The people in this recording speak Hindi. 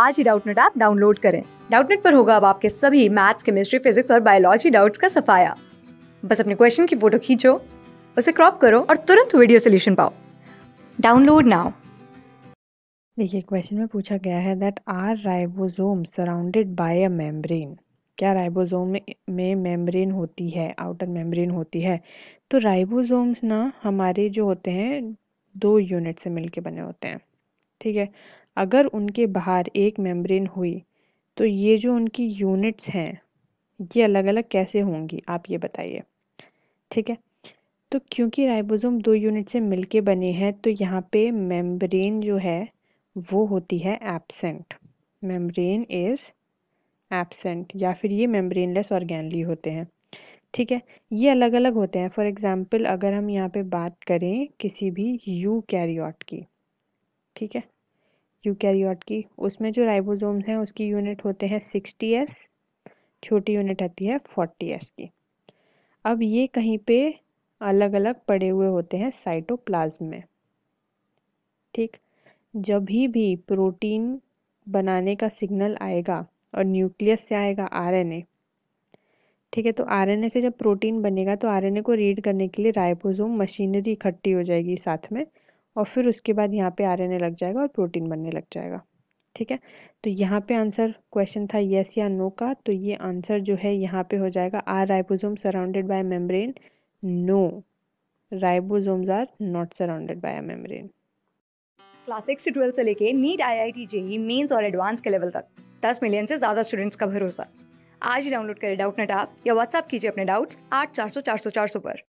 आज ही डाउटनेट ऐप डाउनलोड करें डाउटनेट पर होगा अब आपके सभी मैथ्स केमिस्ट्री फिजिक्स और बायोलॉजी डाउट्स का सफाया बस अपने क्वेश्चन की फोटो खींचो उसे क्रॉप करो और तुरंत वीडियो सोल्यूशन पाओ डाउनलोड नाउ देखिए क्वेश्चन में पूछा गया है that are ribosome surrounded by a membrane क्या राइबोसोम में मेम्ब्रेन होती है आउटर मेम्ब्रेन होती है तो राइबोसोम्स ना हमारे जो होते हैं दो यूनिट से मिलके बने होते हैं ठीक है अगर उनके बाहर एक मेम्ब्रेन हुई तो ये जो उनकी यूनिट्स हैं ये अलग अलग कैसे होंगी आप ये बताइए ठीक है तो क्योंकि राइबोसोम दो यूनिट से मिलके बने हैं तो यहाँ पे मेम्ब्रेन जो है वो होती है एबसेंट मेम्ब्रेन इज़ एबसेंट या फिर ये मेम्ब्रेनलेस ऑर्गेनली होते हैं ठीक है ये अलग अलग होते हैं फॉर एग्ज़ाम्पल अगर हम यहाँ पे बात करें किसी भी यू कैरियॉट की ठीक है यूकैरियोट की उसमें जो राइबोसोम्स हैं उसकी यूनिट होते हैं सिक्सटी एस छोटी यूनिट आती है फोर्टी एस की अब ये कहीं पे अलग अलग पड़े हुए होते हैं साइटोप्लाज्म में ठीक जब ही भी प्रोटीन बनाने का सिग्नल आएगा और न्यूक्लियस से आएगा आरएनए ठीक है तो आरएनए से जब प्रोटीन बनेगा तो आरएनए को रीड करने के लिए राइबोसोम मशीनरी इकट्ठी हो जाएगी साथ में और फिर उसके बाद यहाँ पे आर लग जाएगा और प्रोटीन बनने लग जाएगा ठीक है तो यहाँ पे आंसर क्वेश्चन था येस या नो का तो ये आंसर जो है यहाँ पे हो जाएगा are ribosome surrounded by membrane no ribosomes are not surrounded by membrane class six से ट्वेल्थ से लेके NEET I I T JEE mains और एडवांस के लेवल तक दस मिलियन से ज़्यादा स्टूडेंट्स का भरोसा आज ही डाउनलोड करें डाउट नेट आप या व्हाट्सअप कीजिए अपने डाउट्स आठ चार सौ चार सौ चार सौ पर